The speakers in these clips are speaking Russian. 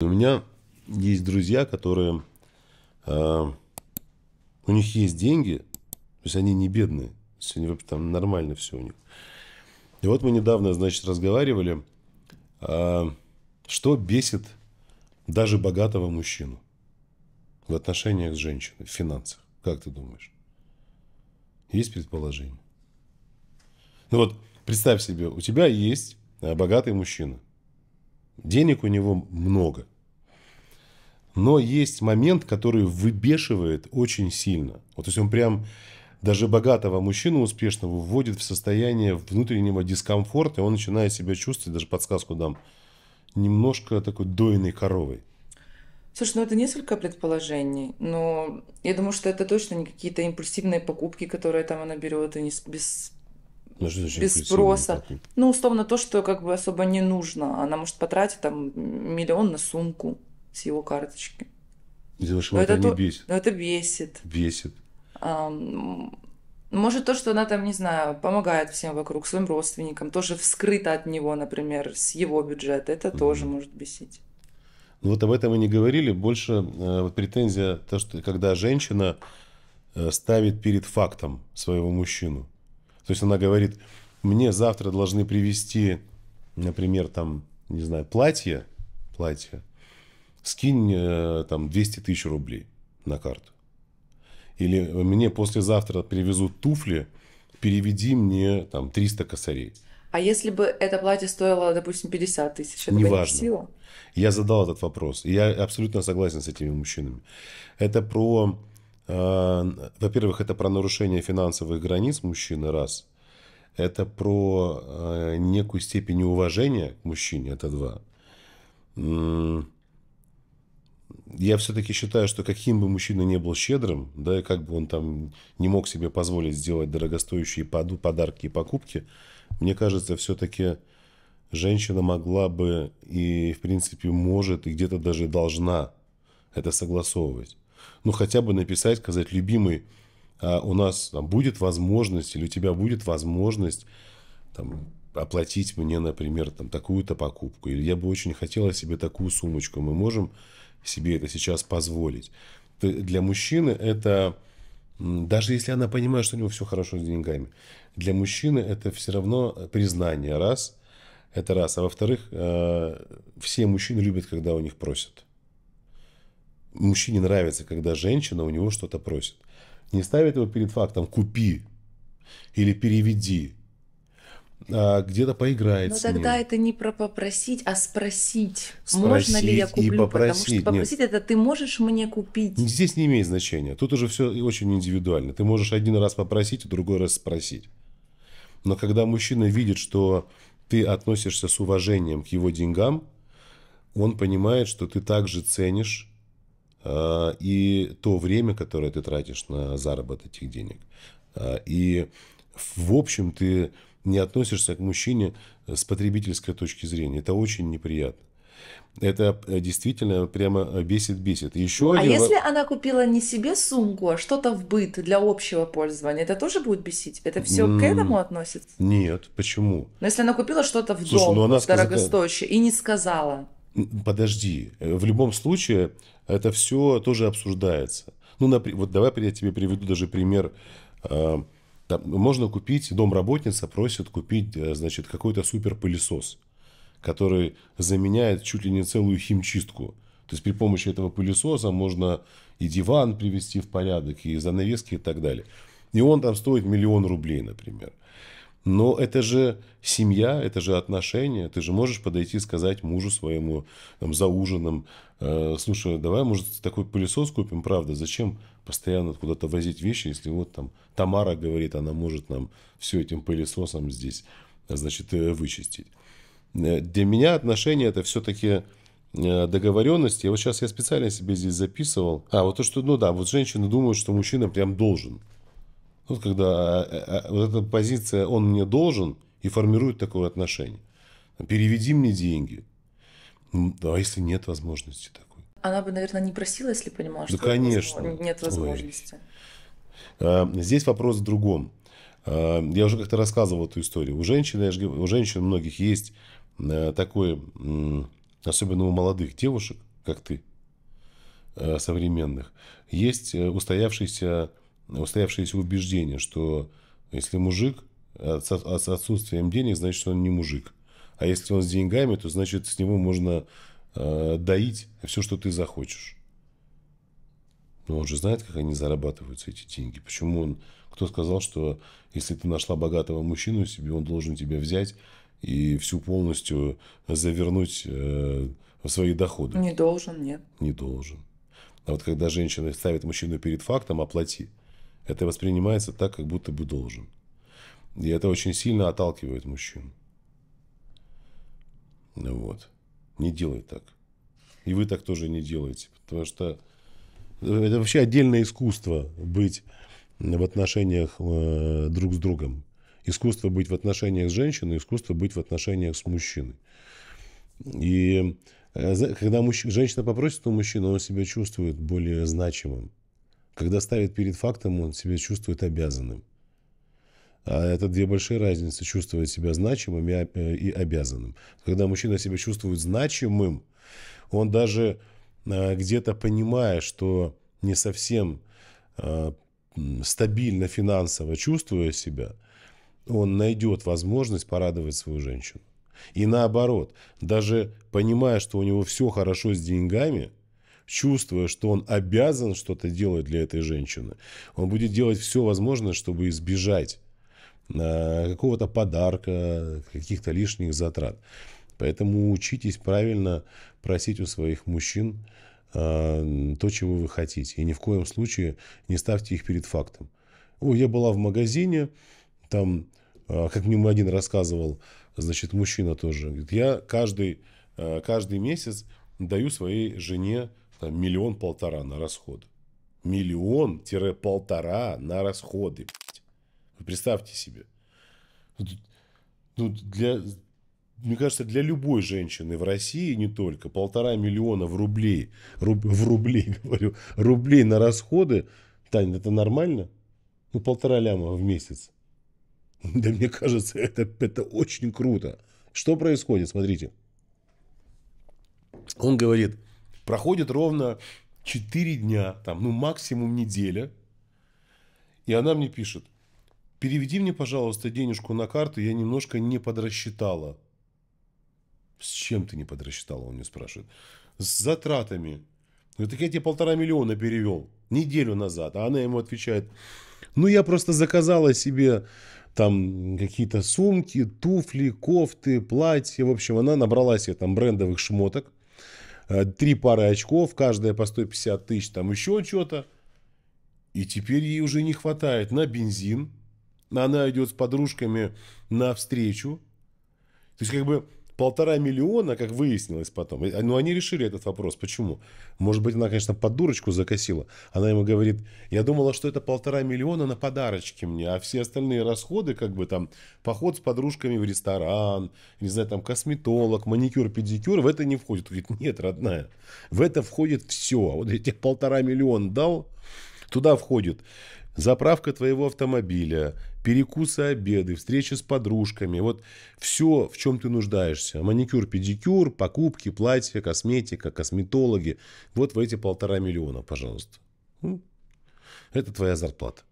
У меня есть друзья, которые... Э, у них есть деньги, то есть они не бедные. То есть они, там нормально все у них. И вот мы недавно, значит, разговаривали, э, что бесит даже богатого мужчину в отношениях с женщиной, в финансах. Как ты думаешь? Есть предположение? Ну вот, представь себе, у тебя есть э, богатый мужчина. Денег у него много. Но есть момент, который выбешивает очень сильно. Вот, то есть он прям даже богатого мужчину успешного вводит в состояние внутреннего дискомфорта, и он начинает себя чувствовать, даже подсказку дам, немножко такой дойной коровой. Слушай, ну это несколько предположений, но я думаю, что это точно не какие-то импульсивные покупки, которые там она берет, и не без ну, что значит, без спроса. Как? Ну, условно, то, что как бы особо не нужно. Она может потратить там миллион на сумку с его карточки. Потому что это не то... бесит. Но это бесит. Бесит. А, может, то, что она там, не знаю, помогает всем вокруг, своим родственникам, тоже вскрыто от него, например, с его бюджета, это угу. тоже может бесить. Ну вот об этом мы не говорили. Больше э, претензия, то, что когда женщина э, ставит перед фактом своего мужчину. То есть она говорит, мне завтра должны привезти, например, там, не знаю, платье, платье, скинь э, там 200 тысяч рублей на карту. Или мне послезавтра привезут туфли, переведи мне там 300 косарей. А если бы это платье стоило, допустим, 50 тысяч, это Неважно. не сила? Я задал этот вопрос. Я абсолютно согласен с этими мужчинами. Это про во-первых, это про нарушение финансовых границ мужчины, раз. Это про э, некую степень уважения к мужчине, это два. Я все-таки считаю, что каким бы мужчина не был щедрым, да, и как бы он там не мог себе позволить сделать дорогостоящие подарки и покупки, мне кажется, все-таки женщина могла бы и, в принципе, может, и где-то даже должна это согласовывать ну, хотя бы написать, сказать, любимый, а у нас там, будет возможность, или у тебя будет возможность там, оплатить мне, например, там, такую-то покупку, или я бы очень хотела себе такую сумочку, мы можем себе это сейчас позволить. Для мужчины это, даже если она понимает, что у него все хорошо с деньгами, для мужчины это все равно признание, раз, это раз. А во-вторых, э, все мужчины любят, когда у них просят мужчине нравится, когда женщина у него что-то просит. Не ставит его перед фактом «купи» или «переведи», а где-то поиграет. Но тогда это не про попросить, а спросить, спросить можно ли я куплю, и попросить. потому что попросить Нет. это ты можешь мне купить. Здесь не имеет значения. Тут уже все очень индивидуально. Ты можешь один раз попросить, а другой раз спросить. Но когда мужчина видит, что ты относишься с уважением к его деньгам, он понимает, что ты также ценишь а, и то время, которое ты тратишь на заработок этих денег. А, и в общем ты не относишься к мужчине с потребительской точки зрения. Это очень неприятно. Это э, действительно прямо бесит-бесит. Еще а один... если она купила не себе сумку, а что-то в быт для общего пользования, это тоже будет бесить? Это все mm -hmm. к этому относится? Нет, почему? Но если она купила что-то в Слушай, ну дом ну она дорогостоящее сказала... и не сказала. Подожди, э, в любом случае это все тоже обсуждается. Ну, например, вот давай я тебе приведу даже пример. Э, там можно купить, дом работница просит купить, э, значит, какой-то суперпылесос, который заменяет чуть ли не целую химчистку. То есть при помощи этого пылесоса можно и диван привести в порядок, и занавески и так далее. И он там стоит миллион рублей, например. Но это же семья, это же отношения. Ты же можешь подойти и сказать мужу своему там, за ужином, э, слушай, давай, может, такой пылесос купим, правда, зачем постоянно куда-то возить вещи, если вот там Тамара говорит, она может нам все этим пылесосом здесь, значит, э, вычистить. Э, для меня отношения это все-таки э, договоренности. Вот сейчас я специально себе здесь записывал. А, вот то, что, ну да, вот женщины думают, что мужчина прям должен. Вот когда э, э, вот эта позиция «он мне должен» и формирует такое отношение. «Переведи мне деньги». А если нет возможности такой? Она бы, наверное, не просила, если понимала, да что конечно. нет возможности. Ой. А, здесь вопрос в другом. А, я уже как-то рассказывал эту историю. У женщин, я же, у женщин многих есть э, такое, особенно у молодых девушек, как ты, современных, есть устоявшийся устоявшееся убеждение, что если мужик с отсутствием денег, значит, он не мужик. А если он с деньгами, то значит, с него можно э, доить все, что ты захочешь. Но он же знает, как они зарабатываются, эти деньги. Почему он... Кто сказал, что если ты нашла богатого мужчину себе, он должен тебя взять и всю полностью завернуть э, в свои доходы? Не должен, нет. Не должен. А вот когда женщина ставит мужчину перед фактом «оплати», а это воспринимается так, как будто бы должен. И это очень сильно отталкивает мужчин. Ну вот. Не делай так. И вы так тоже не делаете. Потому что это вообще отдельное искусство быть в отношениях э, друг с другом. Искусство быть в отношениях с женщиной, искусство быть в отношениях с мужчиной. И э, когда мужчина, женщина попросит у мужчины, он себя чувствует более значимым. Когда ставит перед фактом, он себя чувствует обязанным. А это две большие разницы, чувствовать себя значимым и э, обязанным. Когда мужчина себя чувствует значимым, он даже э, где-то понимая, что не совсем э, стабильно финансово чувствуя себя, он найдет возможность порадовать свою женщину. И наоборот, даже понимая, что у него все хорошо с деньгами, чувствуя, что он обязан что-то делать для этой женщины, он будет делать все возможное, чтобы избежать э, какого-то подарка, каких-то лишних затрат. Поэтому учитесь правильно просить у своих мужчин э, то, чего вы хотите. И ни в коем случае не ставьте их перед фактом. О, я была в магазине, там, э, как мне один рассказывал, значит, мужчина тоже. Говорит, я каждый, каждый месяц даю своей жене миллион-полтора на расходы. Миллион-полтора на расходы. Вы представьте себе. Ну, ну, для, мне кажется, для любой женщины в России не только полтора миллиона в рублей, руб, в рублей, говорю, рублей на расходы, Таня, это нормально? Ну, полтора ляма в месяц. Да мне кажется, это, это очень круто. Что происходит? Смотрите. Он говорит, Проходит ровно 4 дня, там, ну, максимум неделя. И она мне пишет, переведи мне, пожалуйста, денежку на карту, я немножко не подрасчитала. С чем ты не подрасчитала, он мне спрашивает. С затратами. Ну, так я тебе полтора миллиона перевел неделю назад. А она ему отвечает, ну, я просто заказала себе там какие-то сумки, туфли, кофты, платья. В общем, она набрала себе там брендовых шмоток. Э, три пары очков, каждая по 150 тысяч, там еще что-то. И теперь ей уже не хватает на бензин. Она идет с подружками на встречу То есть, как бы, полтора миллиона, как выяснилось потом. Но ну, они решили этот вопрос. Почему? Может быть, она, конечно, под дурочку закосила. Она ему говорит, я думала, что это полтора миллиона на подарочки мне, а все остальные расходы, как бы там, поход с подружками в ресторан, не знаю, там, косметолог, маникюр, педикюр, в это не входит. Он говорит, нет, родная, в это входит все. Вот я тебе полтора миллиона дал, туда входит заправка твоего автомобиля, перекусы, обеды, встречи с подружками, вот все, в чем ты нуждаешься. Маникюр, педикюр, покупки, платья, косметика, косметологи. Вот в эти полтора миллиона, пожалуйста. Это твоя зарплата.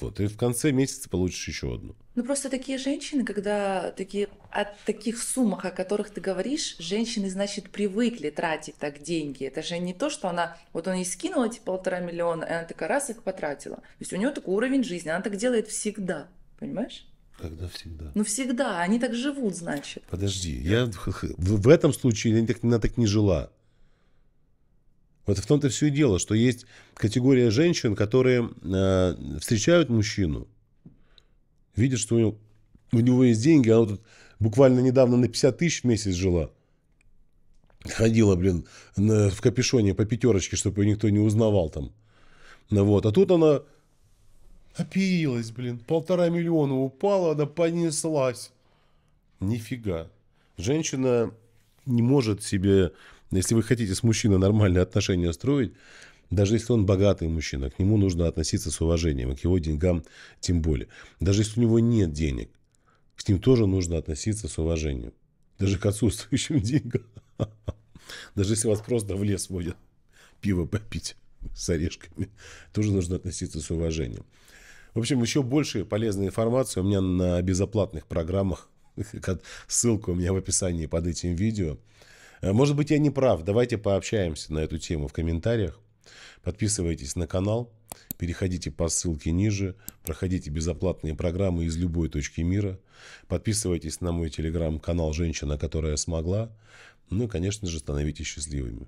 Вот, и в конце месяца получишь еще одну. Ну просто такие женщины, когда такие о таких суммах, о которых ты говоришь, женщины, значит, привыкли тратить так деньги. Это же не то, что она, вот он ей скинул эти полтора миллиона, и она такая раз их потратила. То есть у нее такой уровень жизни, она так делает всегда, понимаешь? Когда всегда? Ну всегда, они так живут, значит. Подожди, я в, в этом случае она так, она так не жила. Вот в том-то все и дело, что есть категория женщин, которые э, встречают мужчину, видят, что у него, у него есть деньги, она тут буквально недавно на 50 тысяч в месяц жила. Ходила, блин, на, в капюшоне по пятерочке, чтобы ее никто не узнавал там. Ну, вот. А тут она опилась, блин, полтора миллиона упала, она понеслась. Нифига. Женщина не может себе если вы хотите с мужчиной нормальные отношения строить, даже если он богатый мужчина, к нему нужно относиться с уважением, к его деньгам тем более. Даже если у него нет денег, к ним тоже нужно относиться с уважением. Даже к отсутствующим деньгам. Даже если вас просто в лес водят пиво попить с орешками, тоже нужно относиться с уважением. В общем, еще больше полезной информации у меня на безоплатных программах. Ссылка у меня в описании под этим видео. Э, может быть, я не прав. Давайте пообщаемся на эту тему в комментариях. Подписывайтесь на канал, переходите по ссылке ниже, проходите безоплатные программы из любой точки мира, подписывайтесь на мой телеграм-канал «Женщина, которая смогла», ну и, конечно же, становитесь счастливыми.